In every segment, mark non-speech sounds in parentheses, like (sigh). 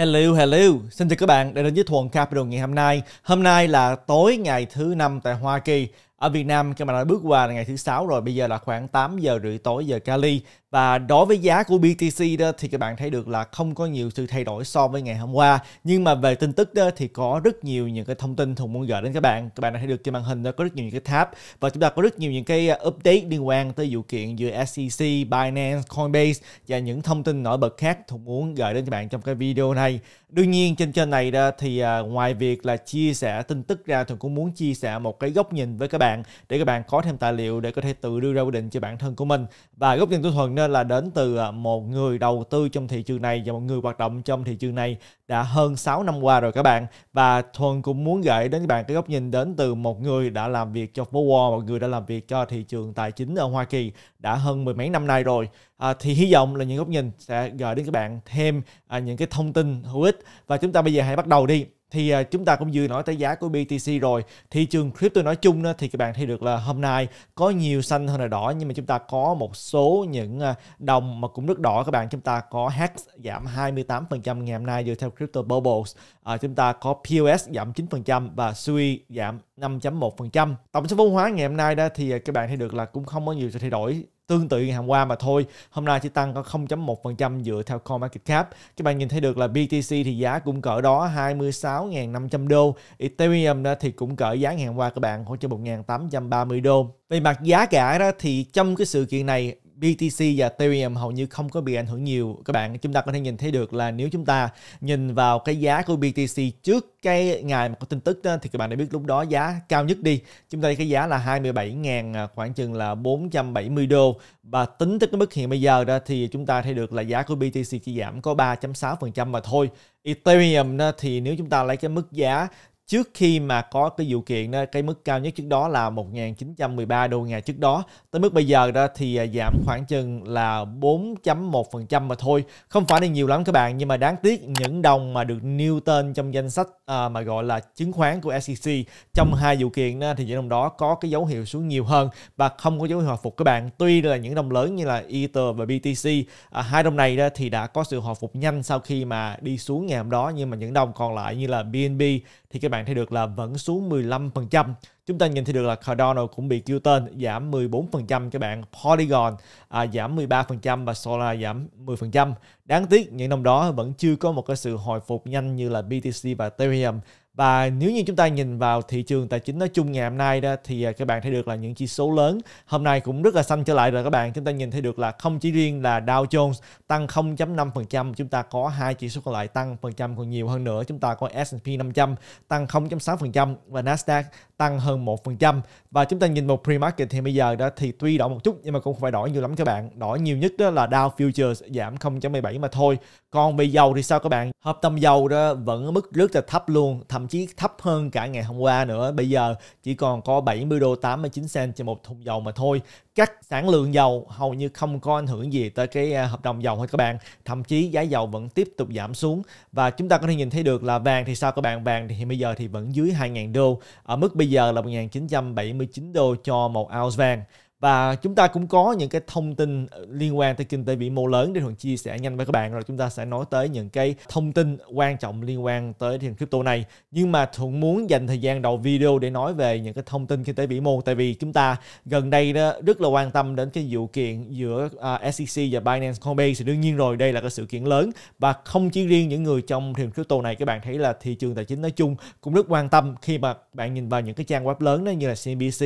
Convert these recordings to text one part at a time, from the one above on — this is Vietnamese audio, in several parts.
Hello, hello. Xin chào các bạn đã đến với Thuần Capital ngày hôm nay. Hôm nay là tối ngày thứ năm tại Hoa Kỳ. Ở Việt Nam các bạn đã bước qua là ngày thứ sáu rồi, bây giờ là khoảng 8 giờ rưỡi tối giờ Cali và đối với giá của BTC đó thì các bạn thấy được là không có nhiều sự thay đổi so với ngày hôm qua nhưng mà về tin tức đó thì có rất nhiều những cái thông tin Thùng muốn gửi đến các bạn các bạn đã thấy được trên màn hình đó có rất nhiều những cái tab và chúng ta có rất nhiều những cái ờ, update liên quan tới vụ kiện giữa SEC, Binance, Coinbase và những thông tin nổi bật khác Thùng muốn gửi đến các bạn trong cái video này đương nhiên trên kênh này đó thì ờ, ngoài việc là chia sẻ tin tức ra Thùng cũng muốn chia sẻ một cái góc nhìn với các bạn để các bạn có thêm tài liệu để có thể tự đưa ra quyết định cho bản thân của mình và góc nhìn của Thuần nên là đến từ à, một người đầu tư trong thị trường này và một người hoạt động trong thị trường này đã hơn 6 năm qua rồi các bạn và Thuần cũng muốn gửi đến các bạn cái góc nhìn đến từ một người đã làm việc cho phố Wall, một người đã làm việc cho thị trường tài chính ở Hoa Kỳ đã hơn mười mấy năm nay rồi à, thì hy vọng là những góc nhìn sẽ gửi đến các bạn thêm à, những cái thông tin hữu ích và chúng ta bây giờ hãy bắt đầu đi thì à, chúng ta cũng vừa nói tới giá của BTC rồi thị trường crypto nói chung thì các bạn thấy được là hôm nay có nhiều xanh hơn là đỏ nhưng mà chúng ta có một số những à, đồng mà cũng rất đỏ các bạn chúng ta có HEX giảm 28% ngày hôm nay dựa theo crypto bubbles à, chúng ta có POS giảm 9% và SUI giảm 5.1% tổng số vốn hóa ngày hôm nay đó thì à, các bạn thấy được là cũng không có nhiều sự thay đổi tương tự ngày hôm qua mà thôi. Hôm nay chỉ tăng có 0.1% dựa theo Coin Market Cap. Các bạn nhìn thấy được là BTC thì giá cũng cỡ đó 26.500 đô. Ethereum đó thì cũng cỡ giá ngày hôm qua các bạn khoảng trên 1.830 đô. Về mặt giá cả đó thì trong cái sự kiện này BTC và Ethereum hầu như không có bị ảnh hưởng nhiều các bạn chúng ta có thể nhìn thấy được là nếu chúng ta nhìn vào cái giá của BTC trước cái ngày mà có tin tức đó, thì các bạn đã biết lúc đó giá cao nhất đi chúng ta thấy cái giá là 27.000 à, khoảng chừng là 470 đô và tính tới cái mức hiện bây giờ đó thì chúng ta thấy được là giá của BTC chỉ giảm có 3.6% mà thôi Ethereum đó, thì nếu chúng ta lấy cái mức giá trước khi mà có cái vụ kiện đó, cái mức cao nhất trước đó là 1.913 đô ngày trước đó tới mức bây giờ đó thì à, giảm khoảng chừng là 4.1% mà thôi không phải là nhiều lắm các bạn nhưng mà đáng tiếc những đồng mà được nêu tên trong danh sách à, mà gọi là chứng khoán của SEC trong hai vụ kiện đó, thì những đồng đó có cái dấu hiệu xuống nhiều hơn và không có dấu hiệu hồi phục các bạn tuy là những đồng lớn như là Ether và BTC à, hai đồng này đó thì đã có sự hồi phục nhanh sau khi mà đi xuống ngày hôm đó nhưng mà những đồng còn lại như là BNB thì các bạn bạn thấy được là vẫn xuống 15%. Chúng ta nhìn thấy được là Cardano cũng bị kêu tên giảm 14% các bạn, Polygon à, giảm 13% và Solana giảm 10%. Đáng tiếc những năm đó vẫn chưa có một cái sự hồi phục nhanh như là BTC và Ethereum và nếu như chúng ta nhìn vào thị trường tài chính nói chung ngày hôm nay đó thì à, các bạn thấy được là những chỉ số lớn hôm nay cũng rất là xanh trở lại rồi các bạn. Chúng ta nhìn thấy được là không chỉ riêng là Dow Jones tăng 0.5%, chúng ta có hai chỉ số còn lại tăng phần trăm còn nhiều hơn nữa. Chúng ta có S&P 500 tăng 0.6% và Nasdaq tăng hơn 1%. Và chúng ta nhìn một pre-market thì bây giờ đó thì tuy đổi một chút nhưng mà cũng không phải đổi nhiều lắm các bạn. Đổi nhiều nhất đó là Dow Futures giảm 0.17 mà thôi. Còn về dầu thì sao các bạn? Hợp tâm dầu đó vẫn ở mức rất là thấp luôn, thậm chí thấp hơn cả ngày hôm qua nữa. Bây giờ chỉ còn có 70 đô 89 cent trên một thùng dầu mà thôi. Các sản lượng dầu hầu như không có ảnh hưởng gì tới cái à, hợp đồng dầu hết các bạn. Thậm chí giá dầu vẫn tiếp tục giảm xuống và chúng ta có thể nhìn thấy được là vàng thì sao các bạn? Vàng thì bây giờ thì vẫn dưới 2.000 đô. Ở mức bây giờ là 1.979 đô cho một ounce vàng và chúng ta cũng có những cái thông tin ờ, liên quan tới kinh tế vĩ mô lớn để thường chia sẻ nhanh với các bạn rồi chúng ta sẽ nói tới những cái thông tin quan trọng liên quan tới thị trường crypto này nhưng mà thuận muốn dành thời gian đầu video để nói về những cái thông tin kinh tế vĩ mô tại vì chúng ta gần đây đó rất là quan tâm đến cái vụ kiện giữa à, SEC và Binance Coinbase thì đương nhiên rồi đây là cái sự kiện lớn và không chỉ riêng những người trong thị trường crypto này các bạn thấy là thị trường tài chính nói chung cũng rất quan tâm khi mà bạn nhìn vào những cái trang web lớn đó như là CNBC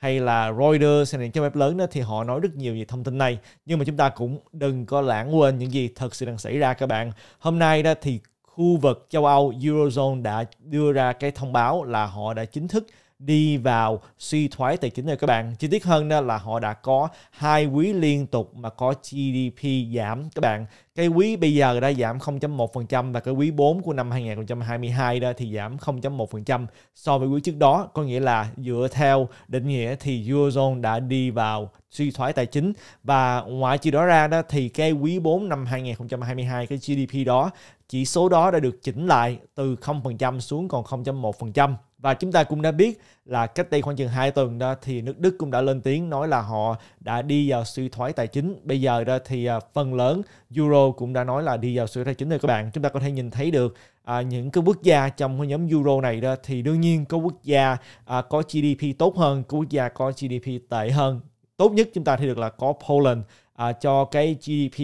hay là Reuters hay những trang web lớn đó thì họ nói rất nhiều về thông tin này nhưng mà chúng ta cũng đừng có lãng quên những gì thật sự đang xảy ra các bạn hôm nay đó thì khu vực châu Âu Eurozone đã đưa ra cái thông báo là họ đã chính thức đi vào suy thoái tài chính rồi các bạn. Chi tiết hơn đó là họ đã có hai quý liên tục mà có GDP giảm các bạn. Cái quý bây giờ đã giảm 0.1% và cái quý 4 của năm 2022 đó thì giảm 0.1% so với quý trước đó. Có nghĩa là dựa theo định nghĩa thì Eurozone đã đi vào suy thoái tài chính và ngoại trừ đó ra đó thì cái quý 4 năm 2022 cái GDP đó chỉ số đó đã được chỉnh lại từ 0% xuống còn 0.1%. Và chúng ta cũng đã biết là cách đây khoảng chừng 2 tuần đó thì nước Đức cũng đã lên tiếng nói là họ đã đi vào suy thoái tài chính. Bây giờ đó thì à, phần lớn Euro cũng đã nói là đi vào suy thoái tài chính rồi các bạn. Chúng ta có thể nhìn thấy được à, những cái quốc gia trong cái nhóm Euro này đó thì đương nhiên có quốc gia à, có GDP tốt hơn, có quốc gia có GDP tệ hơn. Tốt nhất chúng ta thì được là có Poland à, cho cái GDP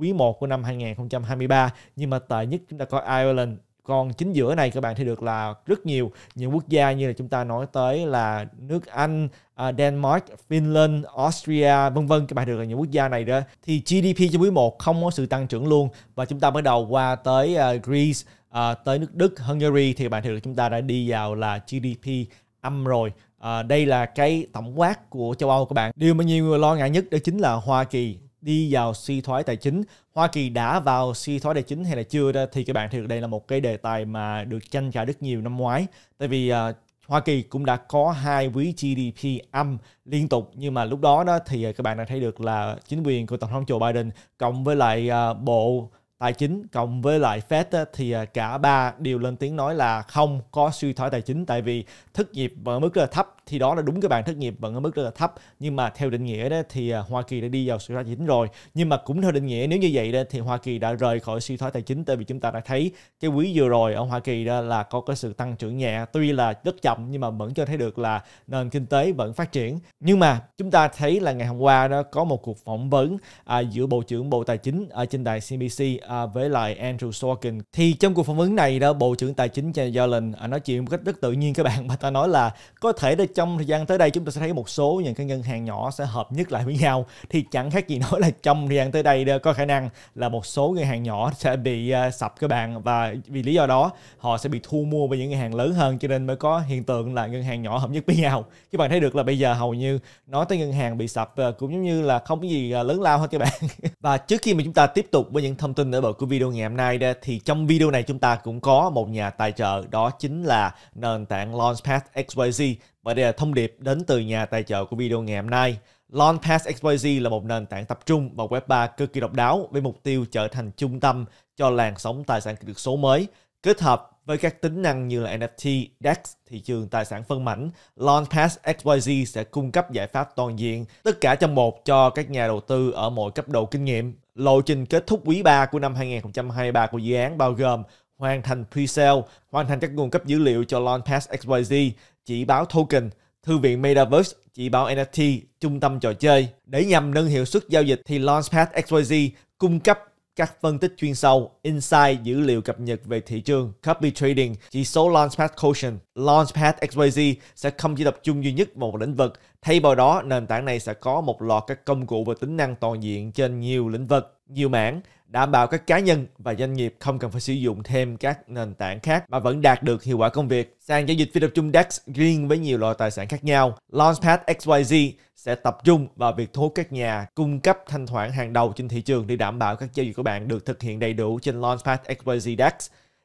quý 1 của năm 2023 nhưng mà tệ nhất chúng ta có Ireland còn chính giữa này các bạn thấy được là rất nhiều những quốc gia như là chúng ta nói tới là nước Anh, à, Denmark, Finland, Austria vân vân các bạn được là những quốc gia này đó thì GDP trong quý 1 không có sự tăng trưởng luôn và chúng ta mới đầu qua tới à, Greece, à, tới nước Đức, Hungary thì các bạn thấy được chúng ta đã đi vào là GDP âm rồi. À, đây là cái tổng quát của châu Âu các bạn. Điều mà nhiều người lo ngại nhất đó chính là Hoa Kỳ đi vào suy thoái tài chính. Hoa Kỳ đã vào suy thoái tài chính hay là chưa đó thì các bạn thực đây là một cái đề tài mà được tranh cãi rất nhiều năm ngoái. Tại vì uh, Hoa Kỳ cũng đã có hai quý GDP âm liên tục nhưng mà lúc đó đó thì các bạn đã thấy được là chính quyền của tổng thống Joe Biden cộng với lại uh, bộ tài chính cộng với lại Fed thì à, cả ba đều lên tiếng nói là không có suy thoái tài chính tại vì thất nghiệp vẫn ở mức rất là thấp thì đó là đúng cái bạn thất nghiệp vẫn ở mức rất là thấp nhưng mà theo định nghĩa đó thì à, Hoa Kỳ đã đi vào suy thoái tài chính rồi nhưng mà cũng theo định nghĩa nếu như vậy đó thì Hoa Kỳ đã rời khỏi suy thoái tài chính tại vì chúng ta đã thấy cái quý vừa rồi ở Hoa Kỳ đó là có cái sự tăng trưởng nhẹ tuy là rất chậm nhưng mà vẫn cho thấy được là nền kinh tế vẫn phát triển nhưng mà chúng ta thấy là ngày hôm qua đó có một cuộc phỏng vấn à, giữa Bộ trưởng Bộ Tài chính ở trên đài cbc à, với lại Andrew Sorkin thì trong cuộc phỏng vấn này đó Bộ trưởng Tài chính Janet Yellen à, nói chuyện một cách rất tự nhiên các bạn mà ta nói là có thể là trong thời gian tới đây chúng ta sẽ thấy một số những cái ngân hàng nhỏ sẽ hợp nhất lại với nhau thì chẳng khác gì nói là trong thời gian tới đây đó, có khả năng là một số ngân hàng nhỏ sẽ bị uh, sập các bạn và vì lý do đó họ sẽ bị thu mua bởi những ngân hàng lớn hơn cho nên mới có hiện tượng là ngân hàng nhỏ hợp nhất với nhau các bạn thấy được là bây giờ hầu như nói tới ngân hàng bị sập uh, cũng giống như là không có gì uh, lớn lao hết các bạn (laughs) và trước khi mà chúng ta tiếp tục với những thông tin ở khởi của video ngày hôm nay đây thì trong video này chúng ta cũng có một nhà tài trợ đó chính là nền tảng Launchpad XYZ và đây là thông điệp đến từ nhà tài trợ của video ngày hôm nay. Launchpad XYZ là một nền tảng tập trung và web 3 cực kỳ độc đáo với mục tiêu trở thành trung tâm cho làn sóng tài sản kỹ thuật số mới kết hợp với các tính năng như là NFT, DEX, thị trường tài sản phân mảnh, Launchpad XYZ sẽ cung cấp giải pháp toàn diện, tất cả trong một cho các nhà đầu tư ở mọi cấp độ kinh nghiệm Lộ trình kết thúc quý 3 của năm 2023 của dự án bao gồm hoàn thành pre-sale, hoàn thành các nguồn cấp dữ liệu cho Launchpad XYZ, chỉ báo token, thư viện Metaverse, chỉ báo NFT, trung tâm trò chơi. Để nhằm nâng hiệu suất giao dịch thì Launchpad XYZ cung cấp các phân tích chuyên sâu, insight dữ liệu cập nhật về thị trường, copy trading, chỉ số Launchpad Caution, Launchpad XYZ sẽ không chỉ tập trung duy nhất vào một lĩnh vực, thay vào đó nền tảng này sẽ có một loạt các công cụ và tính năng toàn diện trên nhiều lĩnh vực, nhiều mảng đảm bảo các cá nhân và doanh nghiệp không cần phải sử dụng thêm các nền tảng khác mà vẫn đạt được hiệu quả công việc. Sàn giao dịch phi tập trung DEX riêng với nhiều loại tài sản khác nhau, Launchpad XYZ sẽ tập trung vào việc thu hút các nhà cung cấp thanh khoản hàng đầu trên thị trường để đảm bảo các giao dịch của bạn được thực hiện đầy đủ trên Launchpad XYZ DEX.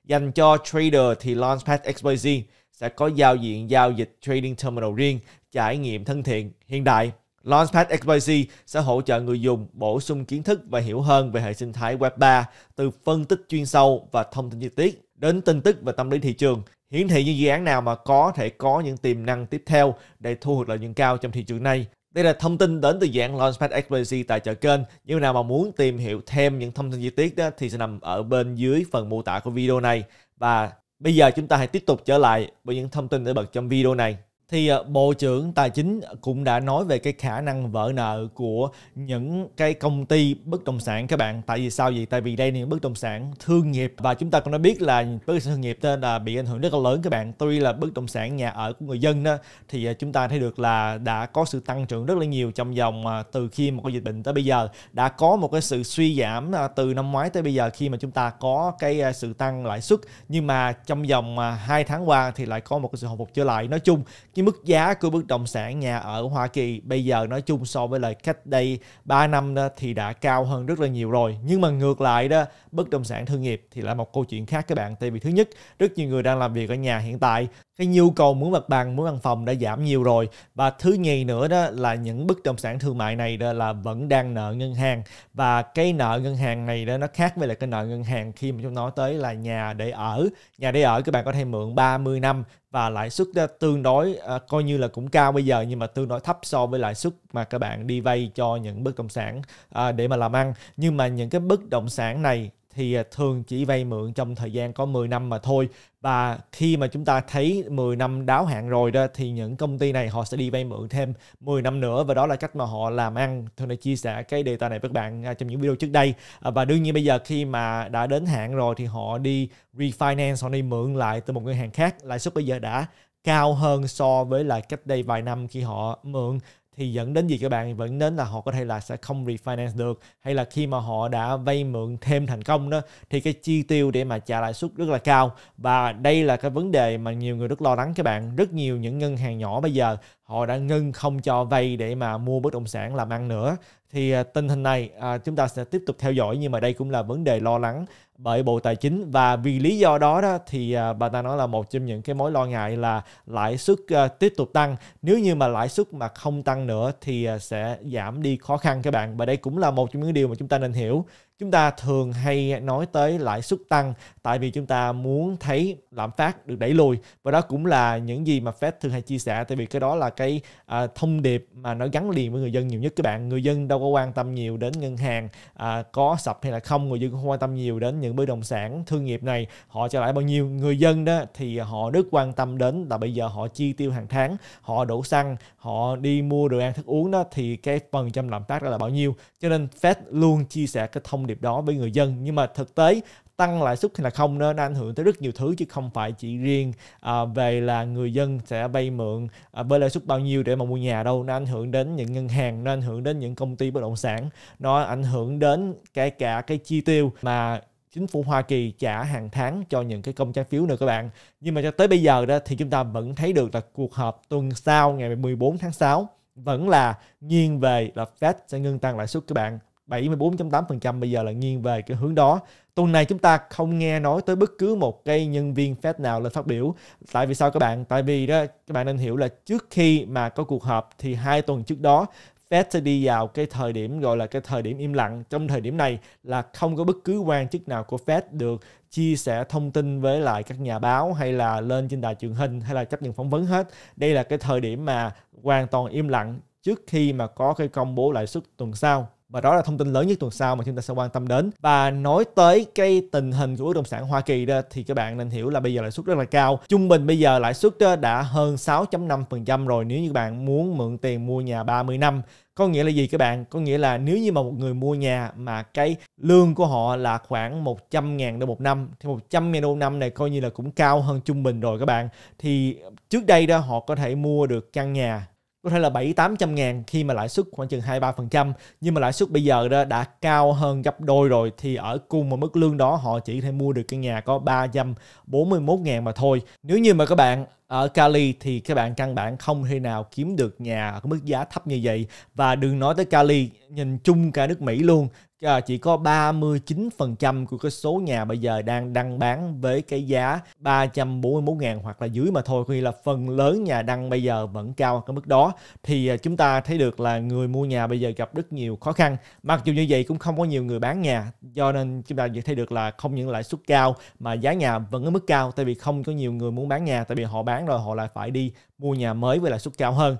Dành cho trader thì Launchpad XYZ sẽ có giao diện giao dịch trading terminal riêng, trải nghiệm thân thiện hiện đại Launchpad XYZ sẽ hỗ trợ người dùng bổ sung kiến thức và hiểu hơn về hệ sinh thái Web 3 từ phân tích chuyên sâu và thông tin chi tiết đến tin tức và tâm lý thị trường, hiển thị những dự án nào mà có thể có những tiềm năng tiếp theo để thu hút lợi nhuận cao trong thị trường này. Đây là thông tin đến từ dạng án Launchpad XYZ tại chợ kênh. Nếu nào mà muốn tìm hiểu thêm những thông tin chi tiết đó thì sẽ nằm ở bên dưới phần mô tả của video này. Và bây giờ chúng ta hãy tiếp tục trở lại với những thông tin nổi bật trong video này thì ờ, bộ trưởng tài chính cũng đã nói về cái khả năng vỡ nợ của những cái công ty bất động sản các bạn tại vì sao vậy tại vì đây là những bất động sản thương nghiệp và chúng ta cũng đã biết là bất động sản thương nghiệp tên là bị ảnh hưởng rất là lớn các bạn tuy là bất động sản nhà ở của người dân đó thì ờ, chúng ta thấy được là đã có sự tăng trưởng rất là nhiều trong vòng ờ, từ khi mà có dịch bệnh tới bây giờ đã có một cái sự suy giảm từ năm ngoái tới bây giờ khi mà chúng ta có cái sự tăng lãi suất nhưng mà trong vòng 2 tháng qua thì lại có một cái sự hồi phục trở lại nói chung cái mức giá của bất động sản nhà ở Hoa Kỳ bây giờ nói chung so với lại cách đây 3 năm đó thì đã cao hơn rất là nhiều rồi nhưng mà ngược lại đó bất động sản thương nghiệp thì lại một câu chuyện khác các bạn tại vì thứ nhất rất nhiều người đang làm việc ở nhà hiện tại cái nhu cầu muốn mặt bằng muốn văn phòng đã giảm nhiều rồi và thứ nhì nữa đó là những bất động sản thương mại này đó là vẫn đang nợ ngân hàng và cái nợ ngân hàng này đó nó khác với lại cái nợ ngân hàng khi mà chúng nói tới là nhà để ở nhà để ở các bạn có thể mượn 30 năm và lãi suất tương đối à, coi như là cũng cao bây giờ nhưng mà tương đối thấp so với lãi suất mà các bạn đi vay cho những bất động sản à, để mà làm ăn nhưng mà những cái bất động sản này thì à, thường chỉ vay mượn trong thời gian có 10 năm mà thôi và khi mà chúng ta thấy 10 năm đáo hạn rồi đó thì những công ty này họ sẽ đi vay mượn thêm 10 năm nữa và đó là cách mà họ làm ăn Thường đã chia sẻ cái đề tài này với các bạn à, trong những video trước đây à, và đương nhiên bây giờ khi mà đã đến hạn rồi thì họ đi refinance họ đi mượn lại từ một ngân hàng khác lãi suất bây giờ đã cao hơn so với là cách đây vài năm khi họ mượn thì dẫn đến gì các bạn vẫn đến là họ có thể là sẽ không refinance được hay là khi mà họ đã vay mượn thêm thành công đó thì cái chi tiêu để mà trả lãi suất rất là cao và đây là cái vấn đề mà nhiều người rất lo lắng các bạn rất nhiều những ngân hàng nhỏ bây giờ họ đã ngưng không cho vay để mà mua bất động sản làm ăn nữa thì à, tình hình này à, chúng ta sẽ tiếp tục theo dõi nhưng mà đây cũng là vấn đề lo lắng bởi Bộ Tài chính và vì lý do đó đó thì à, bà ta nói là một trong những cái mối lo ngại là lãi suất à, tiếp tục tăng nếu như mà lãi suất mà không tăng nữa thì à, sẽ giảm đi khó khăn các bạn và đây cũng là một trong những điều mà chúng ta nên hiểu chúng ta thường hay nói tới lãi suất tăng tại vì chúng ta muốn thấy lạm phát được đẩy lùi và đó cũng là những gì mà Fed thường hay chia sẻ tại vì cái đó là cái à, thông điệp mà nó gắn liền với người dân nhiều nhất các bạn người dân đâu có quan tâm nhiều đến ngân hàng à, có sập hay là không người dân không quan tâm nhiều đến những những bất động sản thương nghiệp này họ trả lại bao nhiêu người dân đó thì họ rất quan tâm đến là bây giờ họ chi tiêu hàng tháng họ đổ xăng họ đi mua đồ ăn thức uống đó thì cái phần trăm lạm phát đó là bao nhiêu cho nên Fed luôn chia sẻ cái thông điệp đó với người dân nhưng mà thực tế tăng lãi suất hay là không nó ảnh hưởng tới rất nhiều thứ chứ không phải chỉ riêng à, về là người dân sẽ vay mượn à, với lãi suất bao nhiêu để mà mua nhà đâu nó ảnh hưởng đến những ngân hàng nó ảnh hưởng đến những công ty bất động sản nó ảnh hưởng đến cái cả cái chi tiêu mà chính phủ Hoa Kỳ trả hàng tháng cho những cái công trái phiếu nữa các bạn. Nhưng mà cho tới bây giờ đó thì chúng ta vẫn thấy được là cuộc họp tuần sau ngày 14 tháng 6 vẫn là nghiêng về là Fed sẽ ngưng tăng lãi suất các bạn. 74.8% bây giờ là nghiêng về cái hướng đó. Tuần này chúng ta không nghe nói tới bất cứ một cây nhân viên Fed nào lên phát biểu. Tại vì sao các bạn? Tại vì đó các bạn nên hiểu là trước khi mà có cuộc họp thì hai tuần trước đó Fed sẽ đi vào cái thời điểm gọi là cái thời điểm im lặng. Trong thời điểm này là không có bất cứ quan chức nào của Fed được chia sẻ thông tin với lại các nhà báo hay là lên trên đài truyền hình hay là chấp nhận phỏng vấn hết. Đây là cái thời điểm mà hoàn toàn im lặng trước khi mà có cái công bố lãi suất tuần sau và đó là thông tin lớn nhất tuần sau mà chúng ta sẽ quan tâm đến và nói tới cái tình hình của bất động sản Hoa Kỳ đó thì các bạn nên hiểu là bây giờ lãi suất rất là cao trung bình bây giờ lãi suất đã hơn 6.5% rồi nếu như bạn muốn mượn tiền mua nhà 30 năm có nghĩa là gì các bạn có nghĩa là nếu như mà một người mua nhà mà cái lương của họ là khoảng 100 ngàn đô một năm thì 100 ngàn đô một năm này coi như là cũng cao hơn trung bình rồi các bạn thì trước đây đó họ có thể mua được căn nhà có thể là 7 800 ngàn khi mà lãi suất khoảng chừng 2-3% nhưng mà lãi suất bây giờ đó đã cao hơn gấp đôi rồi thì ở cùng một mức lương đó họ chỉ thể mua được căn nhà có 341 ngàn mà thôi nếu như mà các bạn ở Cali thì các bạn căn bản không thể nào kiếm được nhà ở mức giá thấp như vậy và đừng nói tới Cali nhìn chung cả nước Mỹ luôn Ờ, chỉ có 39% của cái số nhà bây giờ đang đăng bán với cái giá 341 ngàn hoặc là dưới mà thôi có nghĩa là phần lớn nhà đăng bây giờ vẫn cao cái mức đó thì ờ, chúng ta thấy được là người mua nhà bây giờ gặp rất nhiều khó khăn mặc dù như vậy cũng không có nhiều người bán nhà do nên chúng ta thấy được là không những lãi suất cao mà giá nhà vẫn ở mức cao tại vì không có nhiều người muốn bán nhà tại vì họ bán rồi họ lại phải đi mua nhà mới với lãi suất cao hơn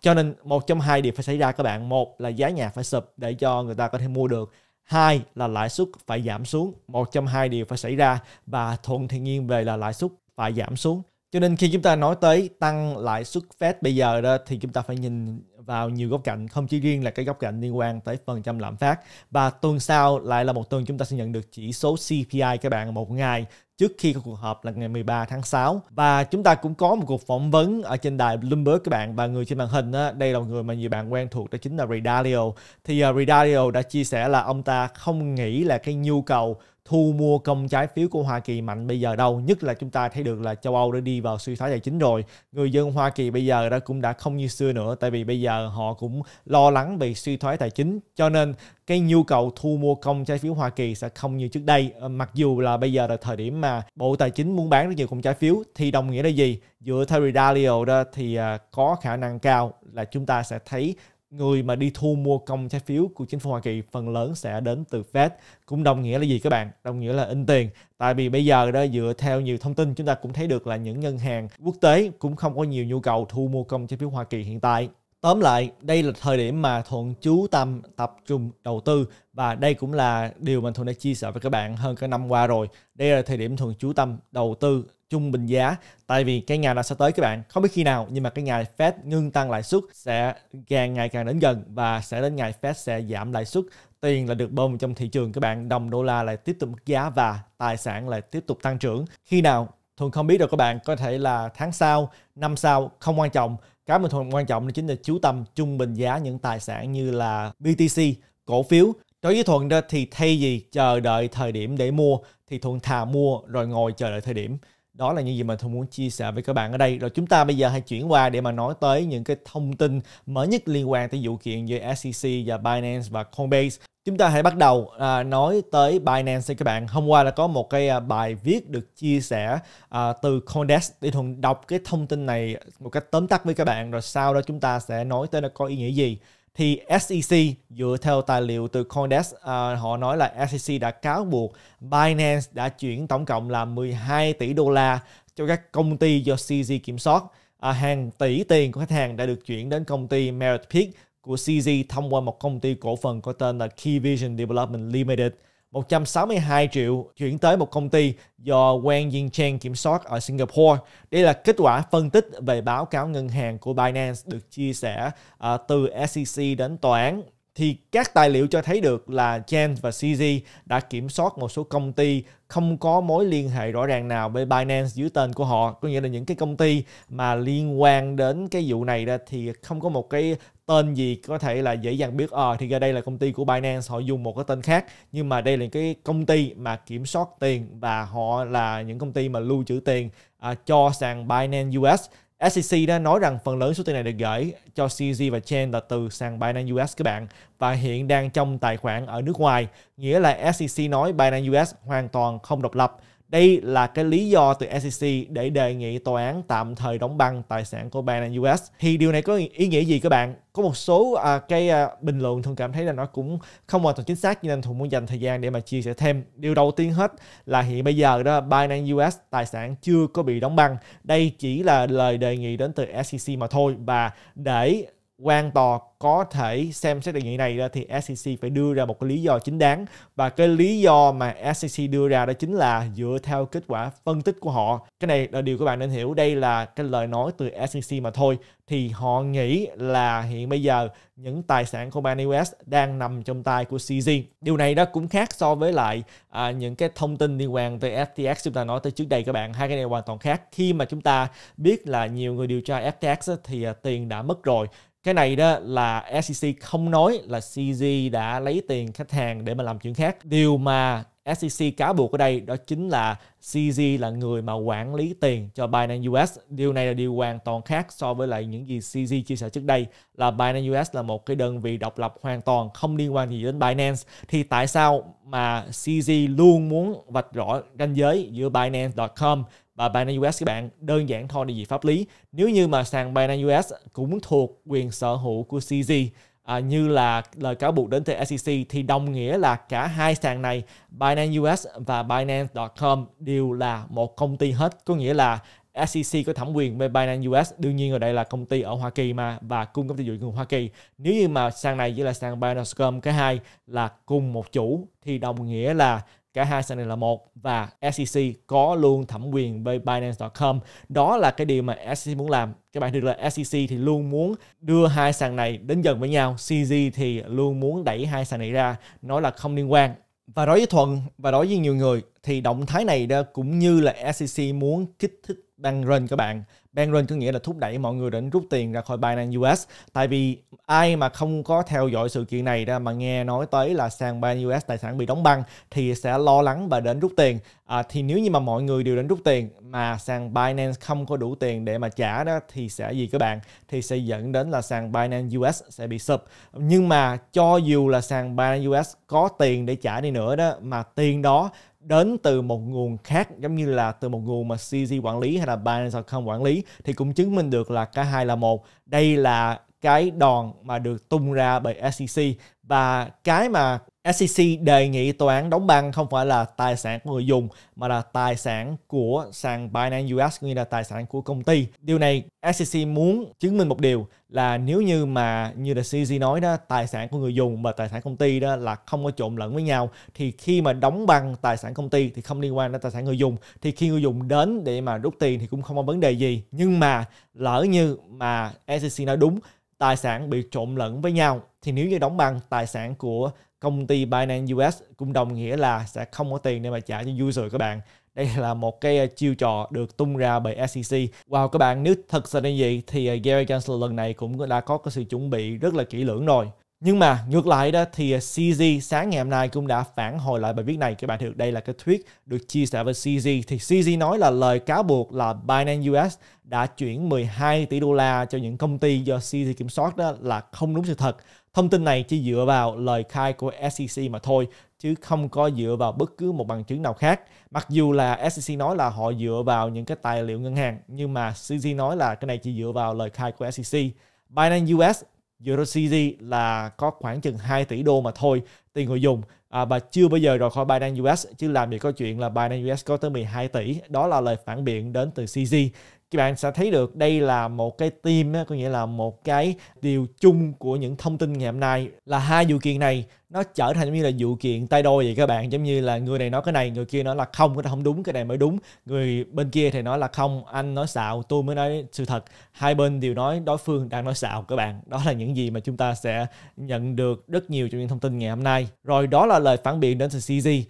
cho nên một trong hai điều phải xảy ra các bạn một là giá nhà phải sụp để cho người ta có thể mua được hai là lãi suất phải giảm xuống một trong hai điều phải xảy ra và thuận thiên nhiên về là lãi suất phải giảm xuống cho nên khi chúng ta nói tới tăng lãi suất Fed bây giờ đó thì chúng ta phải nhìn vào nhiều góc cạnh, không chỉ riêng là cái góc cạnh liên quan tới phần trăm lạm phát. Và tuần sau lại là một tuần chúng ta sẽ nhận được chỉ số CPI các bạn một ngày trước khi có cuộc họp là ngày 13 tháng 6 và chúng ta cũng có một cuộc phỏng vấn ở trên đài Bloomberg các bạn và người trên màn hình á, đây là một người mà nhiều bạn quen thuộc đó chính là Ray Dalio thì uh, à, Ray Dalio đã chia sẻ là ông ta không nghĩ là cái nhu cầu thu mua công trái phiếu của Hoa Kỳ mạnh bây giờ đâu nhất là chúng ta thấy được là châu Âu đã đi vào suy thoái tài chính rồi người dân Hoa Kỳ bây giờ đã cũng đã không như xưa nữa tại vì bây giờ họ cũng lo lắng về suy thoái tài chính cho nên cái nhu cầu thu mua công trái phiếu Hoa Kỳ sẽ không như trước đây ờ, mặc dù là bây giờ là thời điểm mà Bộ Tài chính muốn bán rất nhiều công trái phiếu thì đồng nghĩa là gì dựa theo Redalio đó thì à, có khả năng cao là chúng ta sẽ thấy người mà đi thu mua công trái phiếu của chính phủ Hoa Kỳ phần lớn sẽ đến từ Fed cũng đồng nghĩa là gì các bạn đồng nghĩa là in tiền tại vì bây giờ đó dựa theo nhiều thông tin chúng ta cũng thấy được là những ngân hàng quốc tế cũng không có nhiều nhu cầu thu mua công trái phiếu Hoa Kỳ hiện tại Tóm lại, đây là thời điểm mà Thuận chú tâm tập trung đầu tư và đây cũng là điều mà Thuận đã chia sẻ với các bạn hơn cả năm qua rồi. Đây là thời điểm Thuận chú tâm đầu tư trung bình giá tại vì cái ngày nào sẽ tới các bạn không biết khi nào nhưng mà cái ngày Fed ngưng tăng lãi suất sẽ càng ngày càng đến gần và sẽ đến ngày Fed sẽ giảm lãi suất tiền là được bơm trong thị trường các bạn đồng đô la lại tiếp tục giá và tài sản lại tiếp tục tăng trưởng khi nào Thuần không biết được các bạn có thể là tháng sau, năm sau không quan trọng. Cái mà Thuần quan trọng đó chính là chú tâm trung bình giá những tài sản như là BTC, cổ phiếu. Đối với thuận đó thì thay vì chờ đợi thời điểm để mua thì thuận thà mua rồi ngồi chờ đợi thời điểm đó là những gì mà tôi muốn chia sẻ với các bạn ở đây rồi chúng ta bây giờ hãy chuyển qua để mà nói tới những cái thông tin mới nhất liên quan tới vụ kiện giữa SEC và Binance và Coinbase chúng ta hãy bắt đầu à, nói tới Binance đây các bạn hôm qua là có một cái à, bài viết được chia sẻ à, từ Coindesk để thuần đọc cái thông tin này một cách tóm tắt với các bạn rồi sau đó chúng ta sẽ nói tới nó có ý nghĩa gì thì SEC dựa theo tài liệu từ CoinDesk uh, họ nói là SEC đã cáo buộc Binance đã chuyển tổng cộng là 12 tỷ đô la cho các công ty do CZ kiểm soát. À, hàng tỷ tiền của khách hàng đã được chuyển đến công ty Merit Peak của CZ thông qua một công ty cổ phần có tên là Key Vision Development Limited 162 triệu chuyển tới một công ty do Wang Yingcheng kiểm soát ở Singapore. Đây là kết quả phân tích về báo cáo ngân hàng của Binance được chia sẻ uh, từ SEC đến tòa án thì các tài liệu cho thấy được là Jen và CZ đã kiểm soát một số công ty không có mối liên hệ rõ ràng nào với Binance dưới tên của họ có nghĩa là những cái công ty mà liên quan đến cái vụ này đó thì không có một cái tên gì có thể là dễ dàng biết ờ à, thì ra đây là công ty của Binance họ dùng một cái tên khác nhưng mà đây là cái công ty mà kiểm soát tiền và họ là những công ty mà lưu trữ tiền à, cho sàn Binance US SEC đã nói rằng phần lớn số tiền này được gửi cho CZ và Chain là từ sàn Binance US các bạn và hiện đang trong tài khoản ở nước ngoài. Nghĩa là SEC nói Binance US hoàn toàn không độc lập đây là cái lý do từ SEC để đề nghị tòa án tạm thời đóng băng tài sản của Binance US. Thì điều này có ý nghĩa gì các bạn? Có một số à, cái à, bình luận thường cảm thấy là nó cũng không hoàn toàn chính xác nhưng anh Thuận muốn dành thời gian để mà chia sẻ thêm. Điều đầu tiên hết là hiện bây giờ đó Binance US tài sản chưa có bị đóng băng. Đây chỉ là lời đề nghị đến từ SEC mà thôi và để quan tòa có thể xem xét đề nghị này thì SEC phải đưa ra một cái lý do chính đáng và cái lý do mà SEC đưa ra đó chính là dựa theo kết quả phân tích của họ. Cái này là điều các bạn nên hiểu, đây là cái lời nói từ SEC mà thôi thì họ nghĩ là hiện bây giờ những tài sản của Ban US đang nằm trong tay của CZ. Điều này đó cũng khác so với lại à, những cái thông tin liên quan tới FTX chúng ta nói tới trước đây các bạn. Hai cái này hoàn toàn khác. Khi mà chúng ta biết là nhiều người điều tra FTX thì à, tiền đã mất rồi. Cái này đó là SEC không nói là CZ đã lấy tiền khách hàng để mà làm chuyện khác. Điều mà SEC cáo buộc ở đây đó chính là CZ là người mà quản lý tiền cho Binance US. Điều này là điều hoàn toàn khác so với lại những gì CZ chia sẻ trước đây là Binance US là một cái đơn vị độc lập hoàn toàn không liên quan gì đến Binance. Thì tại sao mà CZ luôn muốn vạch rõ ranh giới giữa Binance.com và Binance US các bạn đơn giản thôi địa gì pháp lý nếu như mà sàn Binance US cũng thuộc quyền sở hữu của CZ à, như là lời cáo buộc đến từ SEC thì đồng nghĩa là cả hai sàn này Binance US và Binance.com đều là một công ty hết có nghĩa là SEC có thẩm quyền về Binance US đương nhiên ở đây là công ty ở Hoa Kỳ mà và cung cấp dịch vụ của Hoa Kỳ nếu như mà sàn này với là sàn Binance.com cái hai là cùng một chủ thì đồng nghĩa là cả hai sàn này là một và SEC có luôn thẩm quyền về Binance.com đó là cái điều mà SEC muốn làm các bạn được là SEC thì luôn muốn đưa hai sàn này đến gần với nhau CZ thì luôn muốn đẩy hai sàn này ra nói là không liên quan và đối với Thuận và đối với nhiều người thì động thái này đó cũng như là SEC muốn kích thích đăng rên các bạn Bankrun có nghĩa là thúc đẩy mọi người đến rút tiền ra khỏi Binance US. Tại vì ai mà không có theo dõi sự kiện này ra mà nghe nói tới là sàn Binance US tài sản bị đóng băng thì sẽ lo lắng và đến rút tiền. À, thì nếu như mà mọi người đều đến rút tiền mà sàn Binance không có đủ tiền để mà trả đó thì sẽ gì các bạn? Thì sẽ dẫn đến là sàn Binance US sẽ bị sụp. Nhưng mà cho dù là sàn Binance US có tiền để trả đi nữa đó mà tiền đó đến từ một nguồn khác giống như là từ một nguồn mà CZ quản lý hay là Binance.com quản lý thì cũng chứng minh được là cả hai là một. Đây là cái đòn mà được tung ra bởi SEC và cái mà SEC đề nghị tòa án đóng băng không phải là tài sản của người dùng mà là tài sản của sàn Binance US như là tài sản của công ty. Điều này SEC muốn chứng minh một điều là nếu như mà như là CZ nói đó tài sản của người dùng và tài sản công ty đó là không có trộn lẫn với nhau thì khi mà đóng băng tài sản công ty thì không liên quan đến tài sản người dùng thì khi người dùng đến để mà rút tiền thì cũng không có vấn đề gì nhưng mà lỡ như mà SEC nói đúng tài sản bị trộn lẫn với nhau thì nếu như đóng băng tài sản của công ty Binance US cũng đồng nghĩa là sẽ không có tiền để mà trả cho user các bạn. Đây là một cái ờ, chiêu trò được tung ra bởi SEC. Wow các bạn, nếu thật sự như vậy thì ờ, Gary Gensler lần này cũng đã có cái sự chuẩn bị rất là kỹ lưỡng rồi. Nhưng mà ngược lại đó thì ờ, CZ sáng ngày hôm nay cũng đã phản hồi lại bài viết này. Các bạn thực đây là cái tweet được chia sẻ với CZ. Thì CZ nói là lời cáo buộc là Binance US đã chuyển 12 tỷ đô la cho những công ty do CZ kiểm soát đó là không đúng sự thật Thông tin này chỉ dựa vào lời khai của SEC mà thôi, chứ không có dựa vào bất cứ một bằng chứng nào khác. Mặc dù là SEC nói là họ dựa vào những cái tài liệu ngân hàng, nhưng mà CZ nói là cái này chỉ dựa vào lời khai của SEC. Binance US dựa vào CZ là có khoảng chừng 2 tỷ đô mà thôi tiền người dùng à, và chưa bao giờ rời khỏi Binance US chứ làm gì có chuyện là Binance US có tới 12 tỷ đó là lời phản biện đến từ CZ các bạn sẽ thấy được đây là một cái team có nghĩa là một cái điều chung của những thông tin ngày hôm nay là hai vụ kiện này nó trở thành giống như là vụ kiện tay đôi vậy các bạn giống như là người này nói cái này người kia nói là không cái này không đúng cái này mới đúng người bên kia thì nói là không anh nói xạo tôi mới nói sự thật hai bên đều nói đối phương đang nói xạo các bạn đó là những gì mà chúng ta sẽ nhận được rất nhiều trong những thông tin ngày hôm nay rồi đó là lời phản biện đến từ CZ